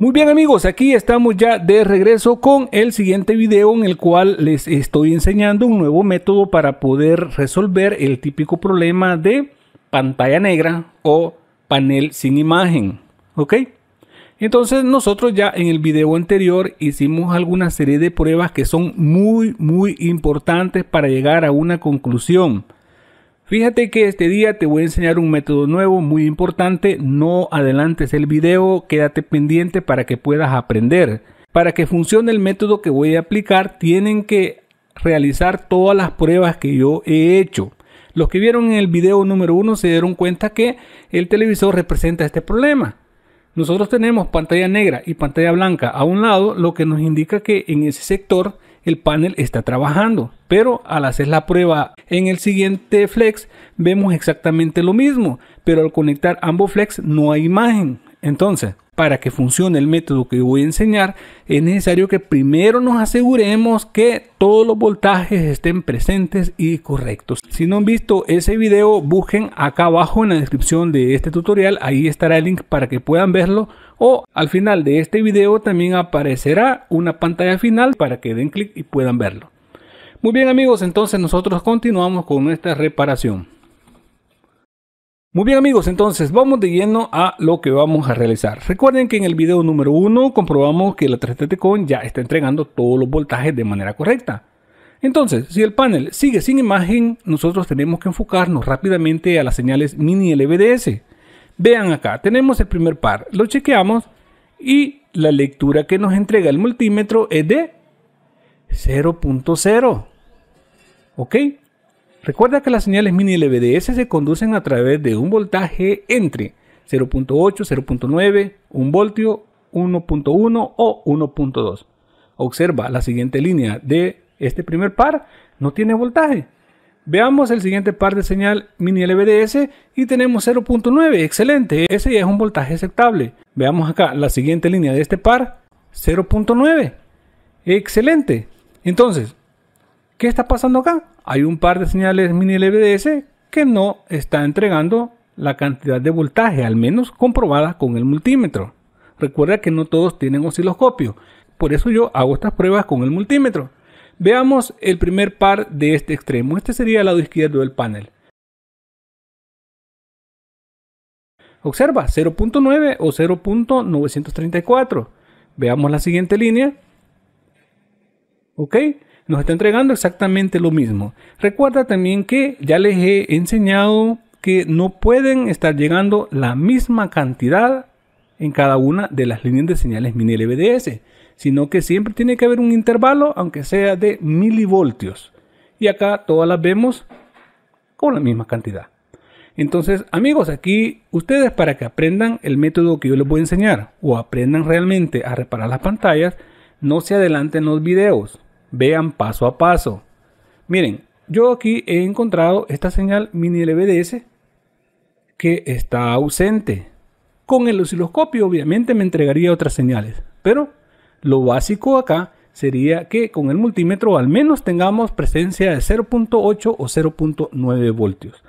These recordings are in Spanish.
Muy bien amigos, aquí estamos ya de regreso con el siguiente video en el cual les estoy enseñando un nuevo método para poder resolver el típico problema de pantalla negra o panel sin imagen. ¿Ok? Entonces nosotros ya en el video anterior hicimos alguna serie de pruebas que son muy muy importantes para llegar a una conclusión. Fíjate que este día te voy a enseñar un método nuevo muy importante, no adelantes el video, quédate pendiente para que puedas aprender. Para que funcione el método que voy a aplicar tienen que realizar todas las pruebas que yo he hecho. Los que vieron en el video número 1 se dieron cuenta que el televisor representa este problema. Nosotros tenemos pantalla negra y pantalla blanca a un lado, lo que nos indica que en ese sector el panel está trabajando. Pero al hacer la prueba en el siguiente flex vemos exactamente lo mismo, pero al conectar ambos flex no hay imagen. Entonces, para que funcione el método que voy a enseñar, es necesario que primero nos aseguremos que todos los voltajes estén presentes y correctos. Si no han visto ese video, busquen acá abajo en la descripción de este tutorial, ahí estará el link para que puedan verlo o al final de este video también aparecerá una pantalla final para que den clic y puedan verlo. Muy bien amigos, entonces nosotros continuamos con nuestra reparación. Muy bien amigos, entonces vamos de lleno a lo que vamos a realizar. Recuerden que en el video número 1 comprobamos que la 3 t Con ya está entregando todos los voltajes de manera correcta. Entonces, si el panel sigue sin imagen, nosotros tenemos que enfocarnos rápidamente a las señales mini LVDS. Vean acá, tenemos el primer par, lo chequeamos y la lectura que nos entrega el multímetro es de 0.0. ¿Ok? Recuerda que las señales mini LVDS se conducen a través de un voltaje entre 0.8, 0.9, 1 voltio, 1.1 o 1.2. Observa la siguiente línea de este primer par no tiene voltaje. Veamos el siguiente par de señal mini LVDS y tenemos 0.9, excelente, ese ya es un voltaje aceptable. Veamos acá la siguiente línea de este par, 0.9, excelente. Entonces, ¿qué está pasando acá? hay un par de señales mini LVDS que no está entregando la cantidad de voltaje, al menos comprobada con el multímetro. Recuerda que no todos tienen osciloscopio, por eso yo hago estas pruebas con el multímetro. Veamos el primer par de este extremo, este sería el lado izquierdo del panel. Observa, 0.9 o 0.934. Veamos la siguiente línea. ¿Ok? nos está entregando exactamente lo mismo. Recuerda también que ya les he enseñado que no pueden estar llegando la misma cantidad en cada una de las líneas de señales mini LVDS, sino que siempre tiene que haber un intervalo, aunque sea de milivoltios. Y acá todas las vemos con la misma cantidad. Entonces, amigos, aquí ustedes para que aprendan el método que yo les voy a enseñar o aprendan realmente a reparar las pantallas, no se adelanten los videos. Vean paso a paso. Miren, yo aquí he encontrado esta señal mini LVDS que está ausente. Con el osciloscopio obviamente me entregaría otras señales, pero lo básico acá sería que con el multímetro al menos tengamos presencia de 0.8 o 0.9 voltios.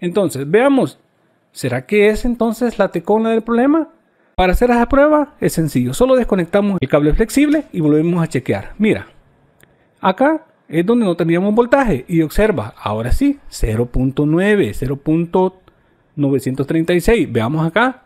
Entonces, veamos, ¿será que es entonces la tecona del problema? Para hacer esa prueba es sencillo, solo desconectamos el cable flexible y volvemos a chequear. Mira, Acá es donde no teníamos voltaje. Y observa, ahora sí, 0.9, 0.936. Veamos acá.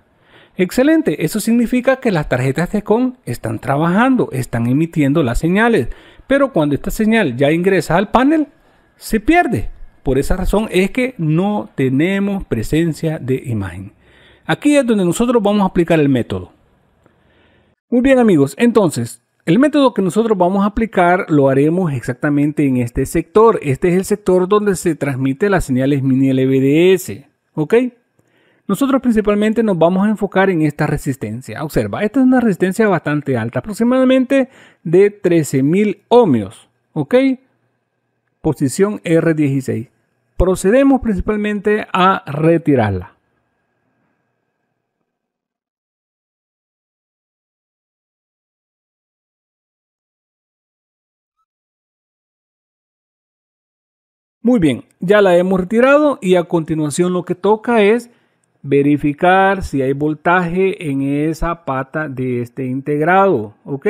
Excelente, eso significa que las tarjetas de con están trabajando, están emitiendo las señales. Pero cuando esta señal ya ingresa al panel, se pierde. Por esa razón es que no tenemos presencia de imagen. Aquí es donde nosotros vamos a aplicar el método. Muy bien amigos, entonces el método que nosotros vamos a aplicar lo haremos exactamente en este sector. Este es el sector donde se transmite las señales mini LVDS. ¿Ok? Nosotros principalmente nos vamos a enfocar en esta resistencia. Observa, esta es una resistencia bastante alta, aproximadamente de 13.000 ohmios. ¿Ok? Posición R16. Procedemos principalmente a retirarla. Muy bien, ya la hemos retirado y a continuación lo que toca es verificar si hay voltaje en esa pata de este integrado, ¿ok?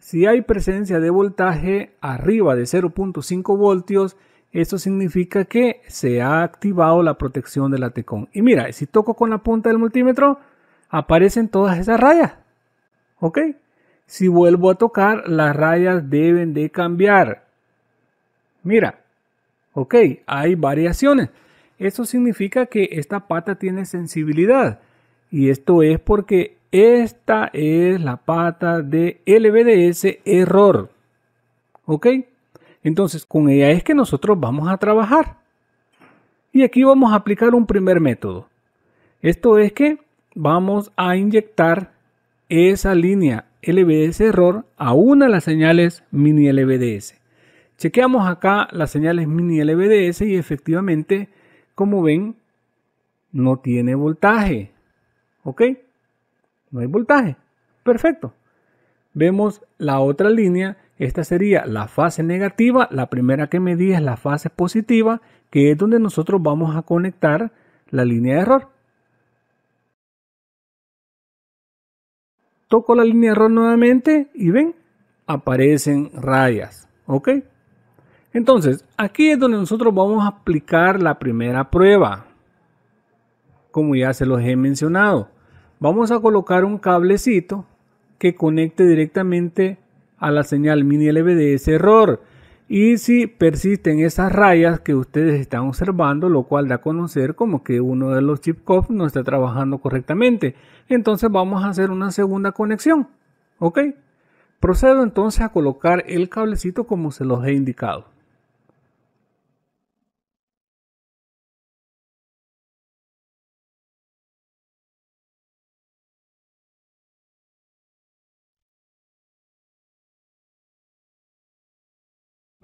Si hay presencia de voltaje arriba de 0.5 voltios, eso significa que se ha activado la protección de la tecon. Y mira, si toco con la punta del multímetro, aparecen todas esas rayas. ¿Ok? Si vuelvo a tocar, las rayas deben de cambiar. Mira, Ok, hay variaciones. Eso significa que esta pata tiene sensibilidad. Y esto es porque esta es la pata de LBDS error. ¿Ok? Entonces, con ella es que nosotros vamos a trabajar. Y aquí vamos a aplicar un primer método. Esto es que vamos a inyectar esa línea LBDS error a una de las señales mini LBDS. Chequeamos acá las señales mini LBDS y efectivamente, como ven, no tiene voltaje. ¿Ok? No hay voltaje. Perfecto. Vemos la otra línea. Esta sería la fase negativa. La primera que medí es la fase positiva, que es donde nosotros vamos a conectar la línea de error. Toco la línea de error nuevamente y ven, aparecen rayas. ¿Ok? Entonces, aquí es donde nosotros vamos a aplicar la primera prueba. Como ya se los he mencionado, vamos a colocar un cablecito que conecte directamente a la señal mini LVDS ese error. Y si persisten esas rayas que ustedes están observando, lo cual da a conocer como que uno de los chip no está trabajando correctamente. Entonces vamos a hacer una segunda conexión. ¿Ok? Procedo entonces a colocar el cablecito como se los he indicado.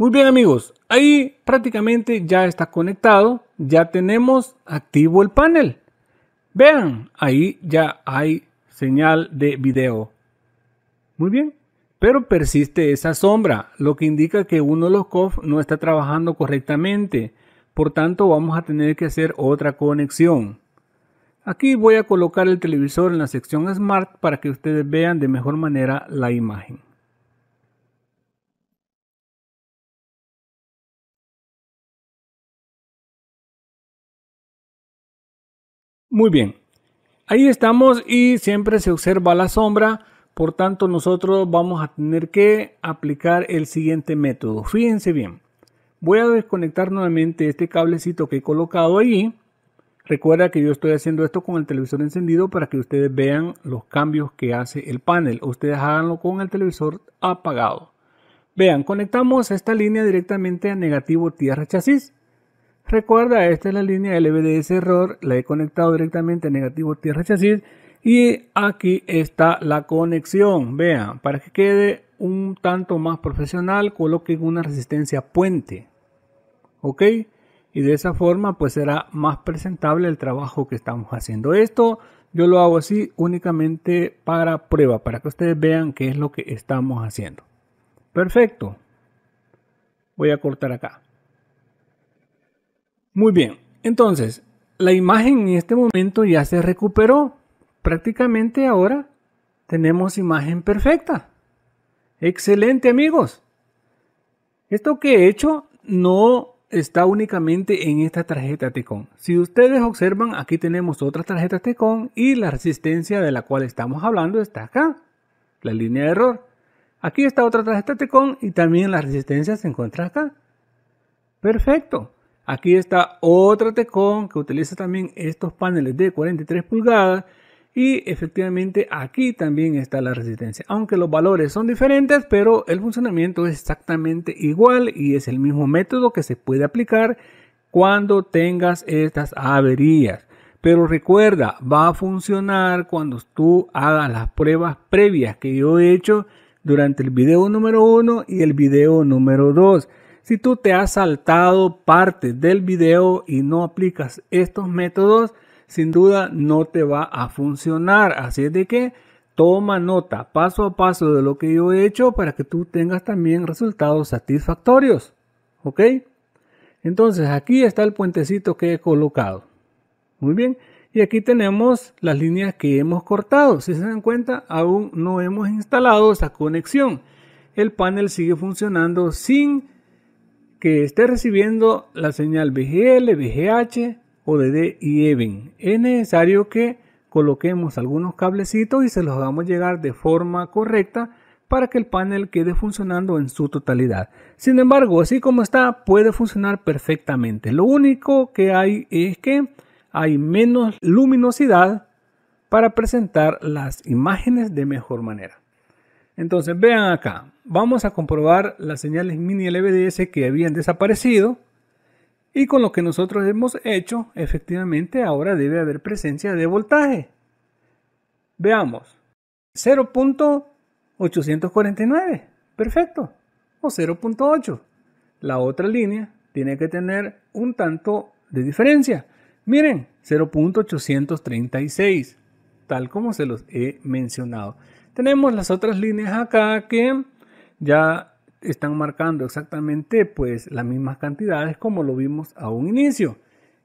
Muy bien amigos, ahí prácticamente ya está conectado, ya tenemos activo el panel. Vean, ahí ya hay señal de video. Muy bien, pero persiste esa sombra, lo que indica que uno de los COF no está trabajando correctamente. Por tanto, vamos a tener que hacer otra conexión. Aquí voy a colocar el televisor en la sección Smart para que ustedes vean de mejor manera la imagen. Muy bien, ahí estamos y siempre se observa la sombra, por tanto nosotros vamos a tener que aplicar el siguiente método. Fíjense bien, voy a desconectar nuevamente este cablecito que he colocado ahí. Recuerda que yo estoy haciendo esto con el televisor encendido para que ustedes vean los cambios que hace el panel. Ustedes háganlo con el televisor apagado. Vean, conectamos esta línea directamente a negativo tierra chasis. Recuerda, esta es la línea LBDS error, la he conectado directamente a negativo tierra chasis y aquí está la conexión. Vean, para que quede un tanto más profesional, coloquen una resistencia puente. ¿Ok? Y de esa forma pues será más presentable el trabajo que estamos haciendo. Esto yo lo hago así únicamente para prueba, para que ustedes vean qué es lo que estamos haciendo. Perfecto. Voy a cortar acá. Muy bien, entonces, la imagen en este momento ya se recuperó. Prácticamente ahora tenemos imagen perfecta. Excelente amigos. Esto que he hecho no está únicamente en esta tarjeta Tecon. Si ustedes observan, aquí tenemos otra tarjeta Tecon y la resistencia de la cual estamos hablando está acá, la línea de error. Aquí está otra tarjeta Tecon y también la resistencia se encuentra acá. Perfecto. Aquí está otra tecón que utiliza también estos paneles de 43 pulgadas y efectivamente aquí también está la resistencia. Aunque los valores son diferentes, pero el funcionamiento es exactamente igual y es el mismo método que se puede aplicar cuando tengas estas averías. Pero recuerda, va a funcionar cuando tú hagas las pruebas previas que yo he hecho durante el video número 1 y el video número 2. Si tú te has saltado parte del video y no aplicas estos métodos, sin duda no te va a funcionar. Así es de que toma nota paso a paso de lo que yo he hecho para que tú tengas también resultados satisfactorios. ¿Ok? Entonces aquí está el puentecito que he colocado. Muy bien. Y aquí tenemos las líneas que hemos cortado. Si se dan cuenta, aún no hemos instalado esa conexión. El panel sigue funcionando sin que esté recibiendo la señal VGL, VGH o y EVEN. Es necesario que coloquemos algunos cablecitos y se los hagamos llegar de forma correcta para que el panel quede funcionando en su totalidad. Sin embargo, así como está, puede funcionar perfectamente. Lo único que hay es que hay menos luminosidad para presentar las imágenes de mejor manera. Entonces, vean acá. Vamos a comprobar las señales mini LVDS que habían desaparecido. Y con lo que nosotros hemos hecho, efectivamente ahora debe haber presencia de voltaje. Veamos. 0.849. Perfecto. O 0.8. La otra línea tiene que tener un tanto de diferencia. Miren, 0.836. Tal como se los he mencionado. Tenemos las otras líneas acá que ya están marcando exactamente pues las mismas cantidades como lo vimos a un inicio.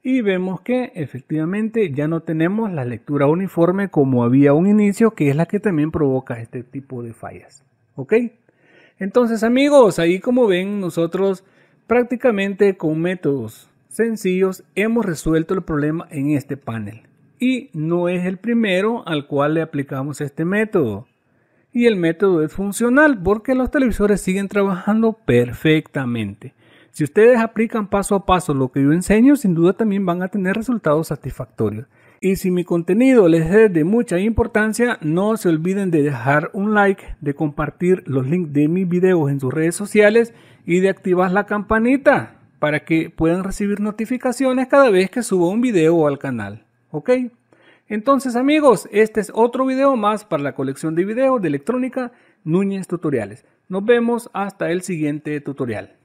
Y vemos que efectivamente ya no tenemos la lectura uniforme como había a un inicio, que es la que también provoca este tipo de fallas. ¿Ok? Entonces amigos, ahí como ven nosotros prácticamente con métodos sencillos hemos resuelto el problema en este panel. Y no es el primero al cual le aplicamos este método y el método es funcional porque los televisores siguen trabajando perfectamente. Si ustedes aplican paso a paso lo que yo enseño, sin duda también van a tener resultados satisfactorios. Y si mi contenido les es de mucha importancia, no se olviden de dejar un like, de compartir los links de mis videos en sus redes sociales y de activar la campanita para que puedan recibir notificaciones cada vez que subo un video al canal. ¿Ok? Entonces amigos, este es otro video más para la colección de videos de electrónica Núñez Tutoriales. Nos vemos hasta el siguiente tutorial.